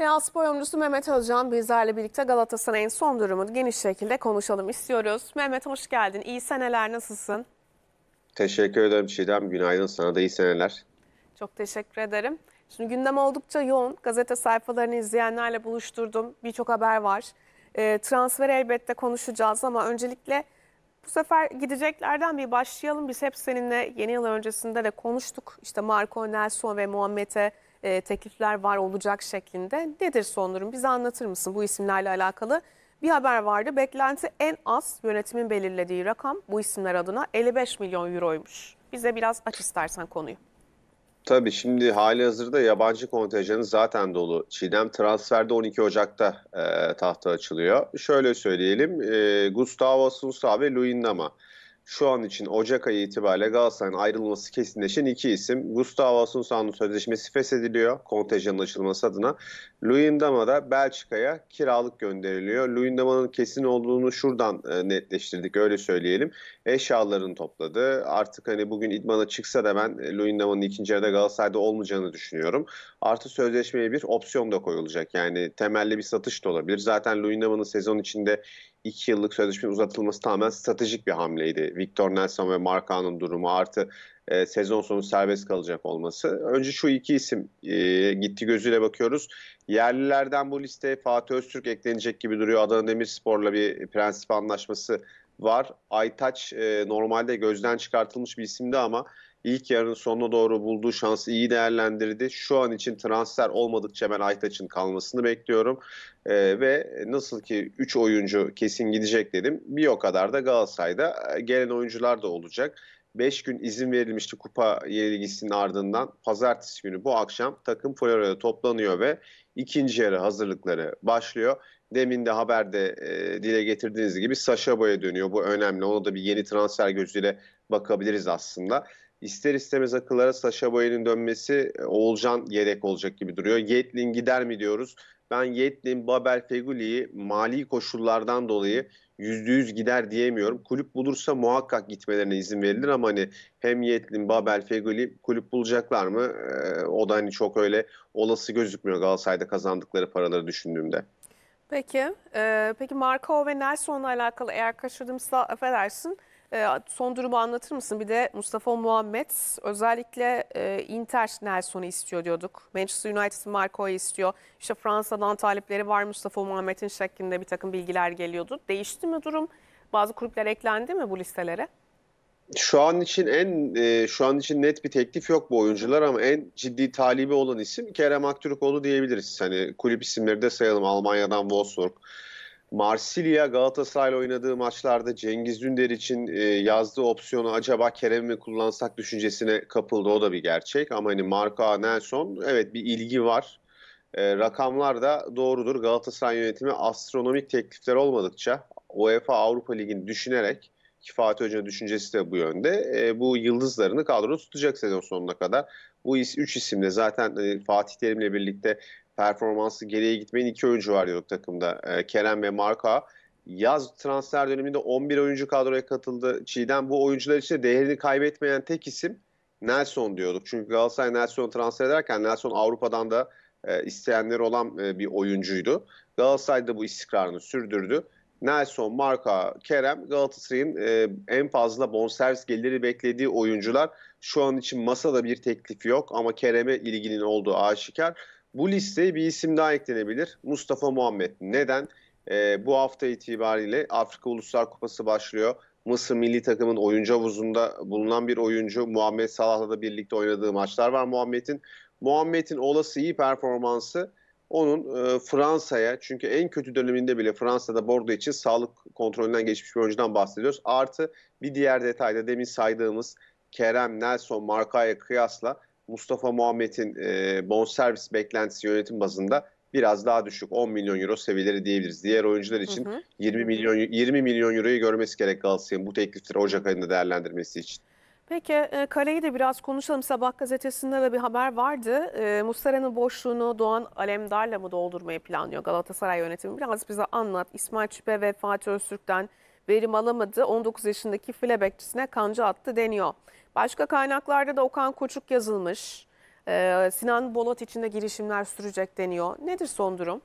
Real Spor yorumcusu Mehmet Özcan bizlerle birlikte Galatasaray'ın son durumunu geniş şekilde konuşalım istiyoruz. Mehmet hoş geldin. İyi seneler nasılsın? Teşekkür ederim Çiğdem. Günaydın sana da iyi seneler. Çok teşekkür ederim. Şimdi gündem oldukça yoğun. Gazete sayfalarını izleyenlerle buluşturdum. Birçok haber var. E, transfer elbette konuşacağız ama öncelikle bu sefer gideceklerden bir başlayalım. Biz hep seninle yeni yıl öncesinde de konuştuk. İşte Marco Nelson ve Muhammed'e e, teklifler var olacak şeklinde. Nedir son durum? Bize anlatır mısın bu isimlerle alakalı? Bir haber vardı. Beklenti en az yönetimin belirlediği rakam bu isimler adına 55 milyon euroymuş. Bize biraz aç istersen konuyu. Tabii şimdi hali hazırda yabancı kontenjanı zaten dolu. Çiğdem transferde 12 Ocak'ta e, tahta açılıyor. Şöyle söyleyelim e, Gustavo Sousa ve Luindama. Nama şu an için Ocak ayı itibariyle Galatasaray'ın ayrılması kesinleşen iki isim. Gustavo Asunsa'nın sözleşmesi feshediliyor kontenjanın açılması adına. Luyendama da Belçika'ya kiralık gönderiliyor. Luyendama'nın kesin olduğunu şuradan e, netleştirdik öyle söyleyelim. Eşyalarını topladı. Artık hani bugün idmana çıksa da ben e, Luyendama'nın ikinci yarıda Galatasaray'da olmayacağını düşünüyorum. Artı sözleşmeye bir opsiyon da koyulacak. Yani temelli bir satış da olabilir. Zaten Luyendama'nın sezon içinde 2 yıllık sözleşmenin uzatılması tamamen stratejik bir hamleydi. Victor Nelson ve Markan'ın durumu artı e, sezon sonu serbest kalacak olması. Önce şu iki isim e, gitti gözüyle bakıyoruz. Yerlilerden bu listeye Fatih Öztürk eklenecek gibi duruyor. Adana Demirspor'la bir prensip anlaşması var. Aytaç e, normalde gözden çıkartılmış bir isimdi ama İlk yarının sonuna doğru bulduğu şansı iyi değerlendirdi. Şu an için transfer olmadıkça ben Aytaç'ın kalmasını bekliyorum. Ee, ve nasıl ki 3 oyuncu kesin gidecek dedim. Bir o kadar da Galatasaray'da e, gelen oyuncular da olacak. 5 gün izin verilmişti kupa yenilgisinin ardından. Pazartesi günü bu akşam takım Florya'da toplanıyor ve ikinci yarı hazırlıkları başlıyor. Demin de haberde e, dile getirdiğiniz gibi Sasha Boy'a dönüyor. Bu önemli. Ona da bir yeni transfer gözüyle bakabiliriz aslında ister istemez akıllara Sasha Boyer'in dönmesi e, Oğulcan yedek olacak gibi duruyor. Yetlin gider mi diyoruz. Ben Yetlin, Babel, Feguli'yi mali koşullardan dolayı %100 gider diyemiyorum. Kulüp bulursa muhakkak gitmelerine izin verilir ama hani hem Yetlin, Babel, Fegoli kulüp bulacaklar mı? Ee, o da hani çok öyle olası gözükmüyor Galatasaray'da kazandıkları paraları düşündüğümde. Peki, e, peki Marko ve Nelson'la alakalı eğer kaçırdımsa affedersin. Ee, son durumu anlatır mısın? Bir de Mustafa Muhammed özellikle e, Inter Nelson'u istiyor diyorduk. Manchester United Marco'yu istiyor. İşte Fransa'dan talepleri var Mustafa Muhammed'in şeklinde bir takım bilgiler geliyordu. Değişti mi durum? Bazı kulüpler eklendi mi bu listelere? Şu an için en e, şu an için net bir teklif yok bu oyuncular ama en ciddi talibi olan isim Kerem Aktürkoğlu diyebiliriz. Hani kulüp isimleri de sayalım Almanya'dan Wolfsburg, Marsilya Galatasaray'la oynadığı maçlarda Cengiz Ünder için e, yazdığı opsiyonu acaba Kerem mi kullansak düşüncesine kapıldı. O da bir gerçek ama hani Marco Nelson evet bir ilgi var. E, rakamlar da doğrudur. Galatasaray yönetimi astronomik teklifler olmadıkça UEFA Avrupa Ligi'ni düşünerek ki Fatih Hoca'nın düşüncesi de bu yönde. E, bu yıldızlarını kadroda tutacak sezon sonuna kadar. Bu is, üç isimle zaten e, Fatih Terim'le birlikte performansı geriye gitmeyen iki oyuncu var yok takımda. E, Kerem ve Marka. Yaz transfer döneminde 11 oyuncu kadroya katıldı. Çiğden bu oyuncular içinde değerini kaybetmeyen tek isim Nelson diyorduk. Çünkü Galatasaray Nelson'u transfer ederken Nelson Avrupa'dan da e, isteyenleri olan e, bir oyuncuydu. Galatasaray da bu istikrarını sürdürdü. Nelson, Marka, Kerem Galatasaray'ın e, en fazla bonservis geliri beklediği oyuncular. Şu an için masada bir teklif yok ama Kerem'e ilginin olduğu aşikar. Bu listeye bir isim daha eklenebilir. Mustafa Muhammed. Neden? E, bu hafta itibariyle Afrika Uluslar Kupası başlıyor. Mısır milli takımın oyuncu havuzunda bulunan bir oyuncu. Muhammed Salah'la da birlikte oynadığı maçlar var Muhammed'in. Muhammed'in olası iyi performansı onun e, Fransa'ya çünkü en kötü döneminde bile Fransa'da Bordeaux için sağlık kontrolünden geçmiş bir oyuncudan bahsediyoruz. Artı bir diğer detayda demin saydığımız Kerem, Nelson, Marka'ya kıyasla Mustafa Muhammed'in e, bonservis beklentisi yönetim bazında biraz daha düşük 10 milyon euro seviyeleri diyebiliriz. Diğer oyuncular için hı hı. 20 milyon 20 milyon euroyu görmesi gerek Galatasaray'ın bu teklifleri Ocak ayında değerlendirmesi için. Peki e, kaleyi de biraz konuşalım. Sabah gazetesinde de bir haber vardı. E, Muslera'nın boşluğunu Doğan Alemdar'la mı doldurmayı planlıyor Galatasaray yönetimi? Biraz bize anlat. İsmail Çipe ve Fatih Öztürk'ten verim alamadı. 19 yaşındaki file bekçisine kanca attı deniyor. Başka kaynaklarda da Okan Koçuk yazılmış. Ee, Sinan Bolat için de girişimler sürecek deniyor. Nedir son durum?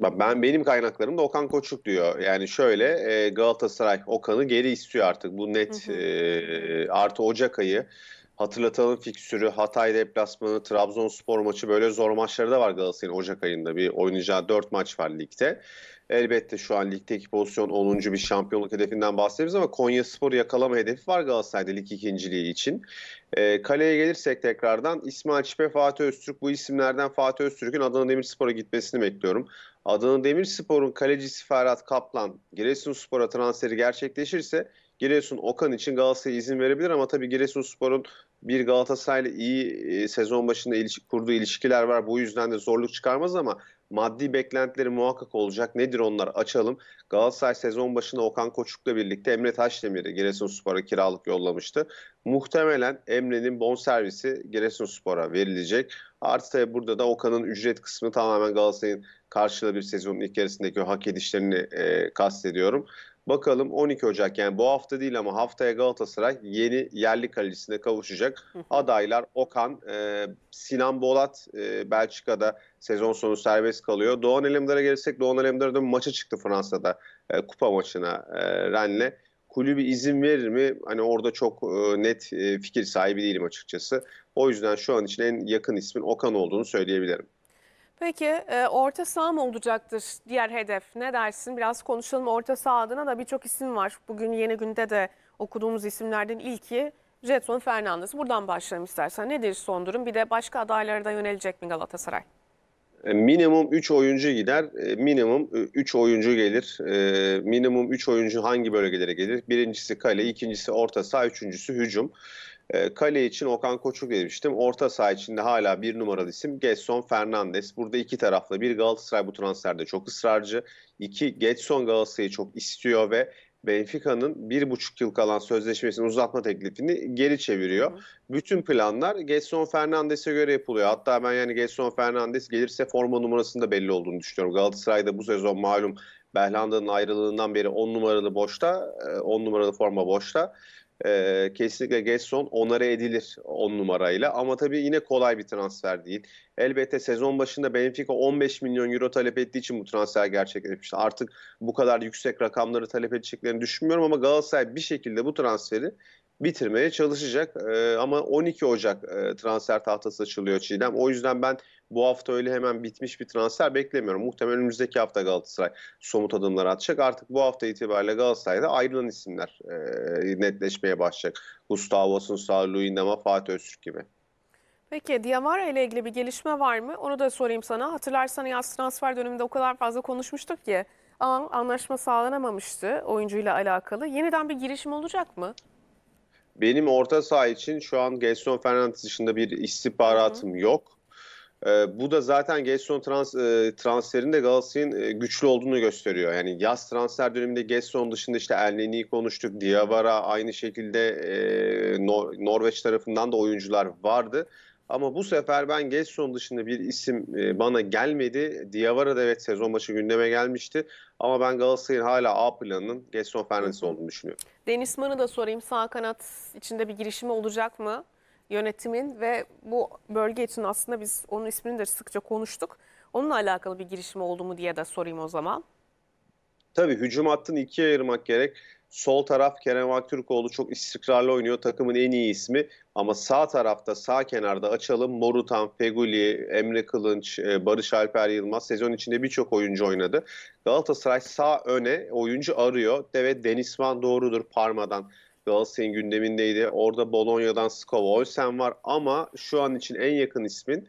Ben benim kaynaklarımda Okan Koçuk diyor. Yani şöyle e, Galatasaray Okan'ı geri istiyor artık. Bu net hı hı. E, artı Ocak ayı. Hatırlatalım fikstürü Hatay deplasmanı, Trabzonspor maçı böyle zor maçları da var Galatasaray'ın Ocak ayında. Bir oynayacağı 4 maç var ligde. Elbette şu an ligdeki pozisyon 10. bir şampiyonluk hedefinden bahsediyoruz ama Konya Spor yakalama hedefi var Galatasaray'da lig ikinciliği için. E, kaleye gelirsek tekrardan İsmail Çipe, Fatih Öztürk bu isimlerden Fatih Öztürk'ün Adana Demirspor'a gitmesini bekliyorum. Adana Demirspor'un kalecisi Ferhat Kaplan Giresunspor'a transferi gerçekleşirse Giresun Okan için Galatasaray'a izin verebilir ama tabii Giresunspor'un bir Galatasaray'la iyi e, sezon başında ilişki, kurduğu ilişkiler var. Bu yüzden de zorluk çıkarmaz ama Maddi beklentileri muhakkak olacak. Nedir onlar açalım. Galatasaray sezon başında Okan Koçuk'la birlikte Emre Taşdemir'i Giresunspor'a kiralık yollamıştı. Muhtemelen Emre'nin bonservisi Giresunspor'a verilecek. Artı tabii burada da Okan'ın ücret kısmı tamamen Galatasaray'ın karşıladığı bir sezonun ilk yarısındaki o hak edişlerini e, kastediyorum. Bakalım 12 Ocak yani bu hafta değil ama haftaya Galatasaray yeni yerli kalecisine kavuşacak. Adaylar Okan, e, Sinan Bolat e, Belçika'da sezon sonu serbest kalıyor. Doğan Elemdar'a gelirsek Doğan Elemdar da maça çıktı Fransa'da e, kupa maçına e, Rennes'le kulübü izin verir mi? Hani orada çok e, net e, fikir sahibi değilim açıkçası. O yüzden şu an için en yakın ismin Okan olduğunu söyleyebilirim. Peki e, orta saha mı olacaktır diğer hedef? Ne dersin? Biraz konuşalım. Orta saha adına da birçok isim var. Bugün yeni günde de okuduğumuz isimlerden ilki Jetson Fernandes. Buradan başlayalım istersen. Nedir son durum? Bir de başka adaylara da yönelecek mi Galatasaray? E, minimum 3 oyuncu gider, e, minimum 3 e, oyuncu gelir. Minimum 3 oyuncu hangi bölgelere gelir? Birincisi kale, ikincisi orta saha, üçüncüsü hücum. E, kale için Okan Koçuk demiştim. Orta saha içinde hala bir numaralı isim Getson Fernandes. Burada iki taraflı. Bir Galatasaray bu transferde çok ısrarcı. İki Getson Galatasaray'ı çok istiyor ve Benfica'nın bir buçuk yıl kalan sözleşmesini uzatma teklifini geri çeviriyor. Hı. Bütün planlar Gerson Fernandes'e göre yapılıyor. Hatta ben yani Gerson Fernandes gelirse forma numarasında belli olduğunu düşünüyorum. Galatasaray'da bu sezon malum Belhanda'nın ayrılığından beri 10 numaralı boşta, 10 e, numaralı forma boşta e, kesinlikle Gerson onara edilir 10 on numarayla ama tabii yine kolay bir transfer değil. Elbette sezon başında Benfica 15 milyon euro talep ettiği için bu transfer gerçekleşmişti. Artık bu kadar yüksek rakamları talep edeceklerini düşünmüyorum ama Galatasaray bir şekilde bu transferi bitirmeye çalışacak. E, ama 12 Ocak e, transfer tahtası açılıyor Çiğdem. O yüzden ben bu hafta öyle hemen bitmiş bir transfer beklemiyorum. Muhtemelen önümüzdeki hafta Galatasaray somut adımlar atacak. Artık bu hafta itibariyle Galatasaray'da ayrılan isimler e, netleşmeye başlayacak. Gustavo Sunsar, Luindama, Fatih Öztürk gibi. Peki Diawara ile ilgili bir gelişme var mı? Onu da sorayım sana. Hatırlarsan yaz transfer döneminde o kadar fazla konuşmuştuk ki ama anlaşma sağlanamamıştı oyuncuyla alakalı. Yeniden bir girişim olacak mı? Benim orta saha için şu an Gelson Fernandes dışında bir istihbaratım Hı-hı. yok. E, bu da zaten Gelson trans, e, transferinde Galatasaray'ın e, güçlü olduğunu gösteriyor. Yani yaz transfer döneminde Gelson dışında işte Elneni'yi konuştuk, Diabara aynı şekilde e, Nor- Norveç tarafından da oyuncular vardı. Ama bu sefer ben Gerson dışında bir isim e, bana gelmedi. Diawara da evet sezon başı gündeme gelmişti. Ama ben Galatasaray'ın hala A planının Gelson Fernandes olduğunu düşünüyorum. Deniz Man'ı da sorayım. Sağ kanat içinde bir girişimi olacak mı yönetimin? Ve bu bölge için aslında biz onun ismini de sıkça konuştuk. Onunla alakalı bir girişimi oldu mu diye de sorayım o zaman. Tabii hücum hattını ikiye ayırmak gerek Sol taraf Kerem Aktürkoğlu çok istikrarlı oynuyor. Takımın en iyi ismi. Ama sağ tarafta sağ kenarda açalım. Morutan, Feguli, Emre Kılınç, e, Barış Alper Yılmaz sezon içinde birçok oyuncu oynadı. Galatasaray sağ öne oyuncu arıyor. Deve Denizman doğrudur Parma'dan. Galatasaray'ın gündemindeydi. Orada Bolonya'dan Skova Olsen var ama şu an için en yakın ismin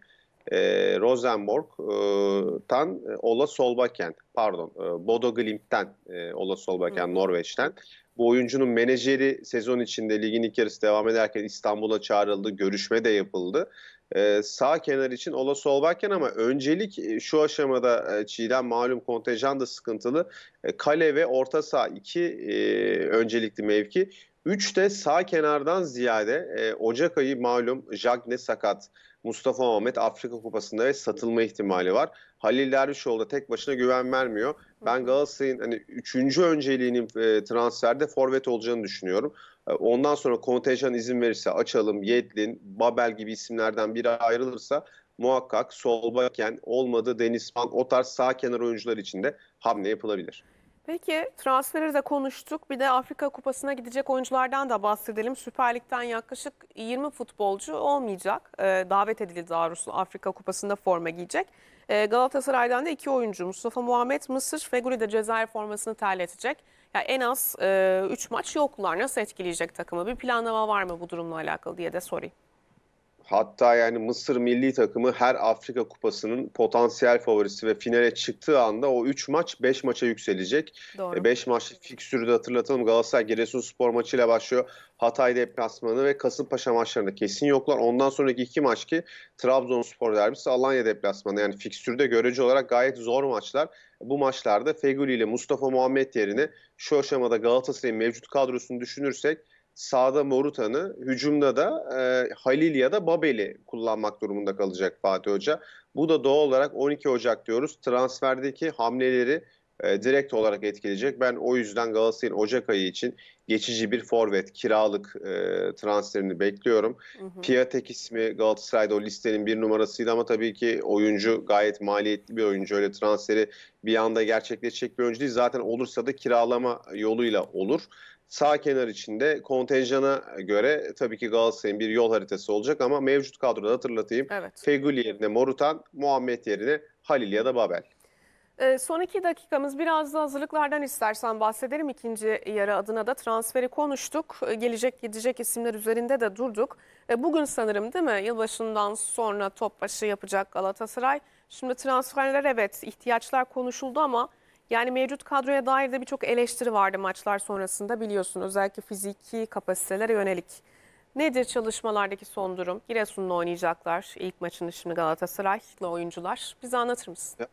e, Rosenborg'tan e, Ola Solbakken pardon e, Bodo Glimt'ten e, Ola Solbakken Hı. Norveç'ten. Bu oyuncunun menajeri sezon içinde ligin ilk yarısı devam ederken İstanbul'a çağrıldı. Görüşme de yapıldı. E, sağ kenar için Ola Solbakken ama öncelik e, şu aşamada e, Çiğdem malum kontenjan da sıkıntılı. E, kale ve orta sağ iki e, öncelikli mevki. Üç de sağ kenardan ziyade e, Ocak ayı malum Jagne sakat. Mustafa Mehmet Afrika Kupası'nda ve satılma ihtimali var. Halil Dervişoğlu da tek başına güven vermiyor. Ben Galatasaray'ın hani üçüncü önceliğinin e, transferde forvet olacağını düşünüyorum. E, ondan sonra kontenjan izin verirse açalım, Yedlin, Babel gibi isimlerden biri ayrılırsa muhakkak sol baken olmadı Denizman o tarz sağ kenar oyuncular için de hamle yapılabilir. Peki transferi de konuştuk. Bir de Afrika Kupası'na gidecek oyunculardan da bahsedelim. Süper Lig'den yaklaşık 20 futbolcu olmayacak. E, davet edildi daha doğrusu Afrika Kupası'nda forma giyecek. E, Galatasaray'dan da iki oyuncu Mustafa Muhammed Mısır, Feguli de Cezayir formasını terletecek. Yani en az 3 e, maç yoklar. Nasıl etkileyecek takımı? Bir planlama var mı bu durumla alakalı diye de sorayım. Hatta yani Mısır milli takımı her Afrika Kupası'nın potansiyel favorisi ve finale çıktığı anda o 3 maç 5 maça yükselecek. 5 e, maç fiksürü de hatırlatalım. Galatasaray Giresunspor maçıyla başlıyor. Hatay deplasmanı ve Kasımpaşa maçlarında kesin yoklar. Ondan sonraki iki maç ki Trabzonspor derbisi, Alanya deplasmanı. Yani fiksürde görece olarak gayet zor maçlar. Bu maçlarda Fegüli ile Mustafa Muhammed yerine şu aşamada Galatasaray'ın mevcut kadrosunu düşünürsek sağda Morutan'ı, hücumda da e, Halil ya da Babel'i kullanmak durumunda kalacak Fatih Hoca. Bu da doğal olarak 12 Ocak diyoruz. Transferdeki hamleleri e, direkt olarak etkileyecek. Ben o yüzden Galatasaray'ın Ocak ayı için geçici bir forvet, kiralık e, transferini bekliyorum. Hı hı. Piatek ismi Galatasaray'da o listenin bir numarasıydı ama tabii ki oyuncu gayet maliyetli bir oyuncu. Öyle transferi bir anda gerçekleşecek bir oyuncu değil. Zaten olursa da kiralama yoluyla olur. Sağ kenar içinde kontenjana göre tabii ki Galatasaray'ın bir yol haritası olacak ama mevcut kadroda hatırlatayım. Evet. Fegül yerine Morutan, Muhammed yerine Halil ya da Babel. Ee, son iki dakikamız biraz da hazırlıklardan istersen bahsedelim. ikinci yarı adına da transferi konuştuk. Ee, gelecek gidecek isimler üzerinde de durduk. Ee, bugün sanırım değil mi? Yılbaşından sonra top başı yapacak Galatasaray. Şimdi transferler evet ihtiyaçlar konuşuldu ama yani mevcut kadroya dair de birçok eleştiri vardı maçlar sonrasında biliyorsun özellikle fiziki kapasitelere yönelik. Nedir çalışmalardaki son durum? Giresun'la oynayacaklar. İlk maçını şimdi Galatasaray'la oyuncular. Bize anlatır mısın? Ya.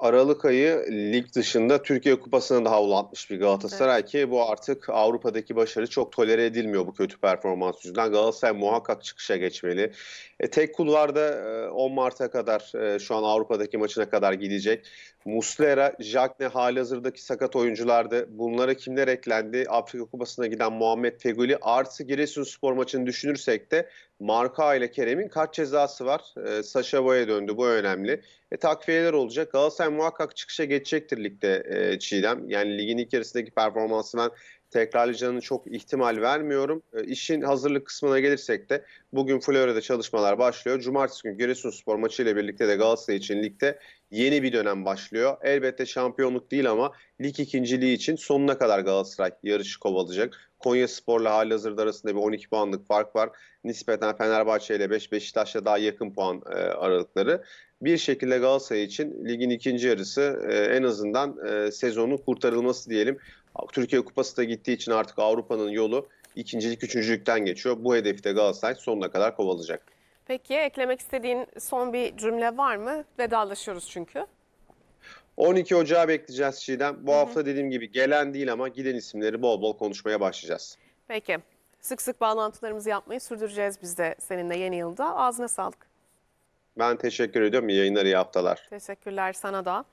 Aralık ayı lig dışında Türkiye Kupası'na da havlu atmış bir Galatasaray evet. ki bu artık Avrupa'daki başarı çok tolere edilmiyor bu kötü performans yüzünden. Galatasaray muhakkak çıkışa geçmeli. E, tek kulvarda 10 e, Mart'a kadar e, şu an Avrupa'daki maçına kadar gidecek. Muslera, Jagne hazırdaki sakat oyunculardı. Bunlara kimler eklendi? Afrika Kupası'na giden Muhammed Feguli artı Giresunspor maçını düşünürsek de Marka ile Kerem'in kaç cezası var? E, Saşa Boya döndü bu önemli. E, takviyeler olacak. Galatasaray muhakkak çıkışa geçecektir ligde e, Çiğdem. Yani ligin ilk yarısındaki performansı ben tekrarlayacağını çok ihtimal vermiyorum. E, işin hazırlık kısmına gelirsek de bugün Florya'da çalışmalar başlıyor. Cumartesi günü Giresunspor ile birlikte de Galatasaray için ligde yeni bir dönem başlıyor. Elbette şampiyonluk değil ama lig ikinciliği için sonuna kadar Galatasaray yarışı kovalayacak. Konya Spor'la hali hazırda arasında bir 12 puanlık fark var. Nispeten Fenerbahçe ile 5, Beşiktaş'la daha yakın puan e, aralıkları bir şekilde Galatasaray için ligin ikinci yarısı e, en azından e, sezonu kurtarılması diyelim. Türkiye Kupası da gittiği için artık Avrupa'nın yolu ikincilik, üçüncülükten geçiyor. Bu hedefi de Galatasaray sonuna kadar kovalayacak. Peki eklemek istediğin son bir cümle var mı? Vedalaşıyoruz çünkü. 12 Ocağı bekleyeceğiz Çiğdem. Bu Hı -hı. hafta dediğim gibi gelen değil ama giden isimleri bol bol konuşmaya başlayacağız. Peki. Sık sık bağlantılarımızı yapmayı sürdüreceğiz biz de seninle yeni yılda. Ağzına sağlık. Ben teşekkür ediyorum. İyi yayınlar, iyi haftalar. Teşekkürler sana da.